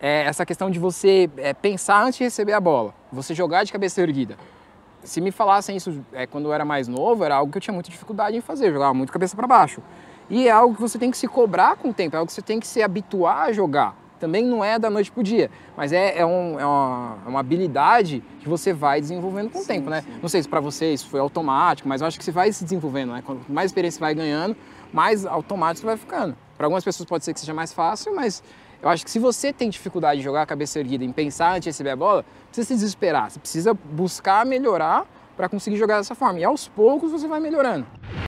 é essa questão de você é, pensar antes de receber a bola, você jogar de cabeça erguida. Se me falassem isso é, quando eu era mais novo, era algo que eu tinha muita dificuldade em fazer, jogava muito cabeça para baixo. E é algo que você tem que se cobrar com o tempo, é algo que você tem que se habituar a jogar. Também não é da noite para o dia, mas é, é, um, é, uma, é, uma, habilidade que você vai desenvolvendo com o sim, tempo, né? Sim. Não sei se para vocês foi automático, mas eu acho que você vai se desenvolvendo, né? Quanto mais experiência você vai ganhando, mais automático você vai ficando. Para algumas pessoas pode ser que seja mais fácil, mas eu acho que se você tem dificuldade de jogar a cabeça erguida, em pensar antes de receber a bola, precisa se desesperar, você precisa buscar melhorar para conseguir jogar dessa forma. E aos poucos você vai melhorando.